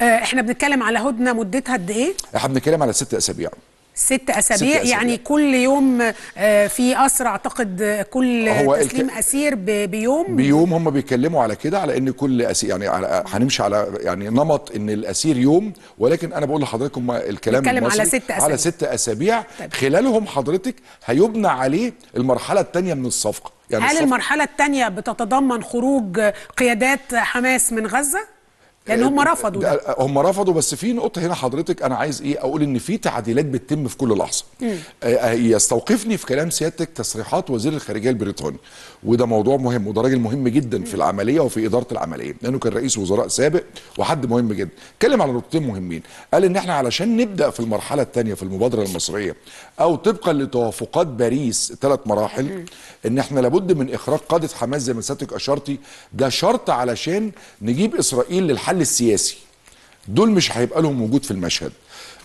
آه، احنا بنتكلم على هدنه مدتها قد ايه؟ احنا بنتكلم على ست اسابيع ست أسابيع, ست يعني أسابيع. كل يوم آه، في أسر أعتقد آه، كل هو تسليم الك... أسير ب... بيوم بيوم هم بيتكلموا على كده على إن كل أسير يعني على... هنمشي على يعني نمط إن الأسير يوم ولكن أنا بقول لحضرتك الكلام بيتكلم على ست أسابيع على ست أسابيع طيب. خلالهم حضرتك هيبنى عليه المرحلة الثانية من الصفقة يعني هل الصفقة. المرحلة الثانية بتتضمن خروج قيادات حماس من غزة؟ لان يعني هم آه، رفضوا ده. آه، هم رفضوا بس في نقطه هنا حضرتك انا عايز ايه اقول ان في تعديلات بتتم في كل لحظه آه، يستوقفني في كلام سيادتك تصريحات وزير الخارجيه البريطاني وده موضوع مهم وده راجل مهم جدا في العمليه وفي اداره العمليه لانه كان رئيس وزراء سابق وحد مهم جدا اتكلم على نقطتين مهمين قال ان احنا علشان نبدا في المرحله الثانيه في المبادره المصريه او طبقا لتوافقات باريس ثلاث مراحل ان احنا لابد من اخراج قاده حماس زي ما سيادتك اشرتي ده شرط علشان نجيب اسرائيل للحل السياسي دول مش هيبقى لهم وجود في المشهد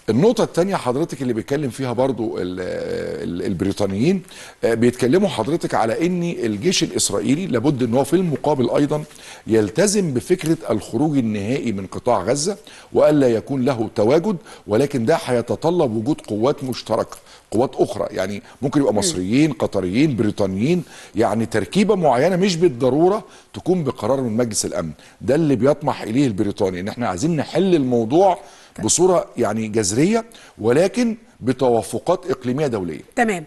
النقطة الثانية حضرتك اللي بيتكلم فيها برضو البريطانيين آه، بيتكلموا حضرتك على ان الجيش الاسرائيلي لابد ان هو في المقابل ايضا يلتزم بفكرة الخروج النهائي من قطاع غزة والا يكون له تواجد ولكن ده هيتطلب وجود قوات مشتركة قوات اخرى يعني ممكن يبقى مصريين قطريين بريطانيين يعني تركيبة معينة مش بالضرورة تكون بقرار من مجلس الامن ده اللي بيطمح اليه البريطاني ان احنا عايزين نحل الموضوع بصوره يعني جذريه ولكن بتوافقات اقليميه دوليه تمام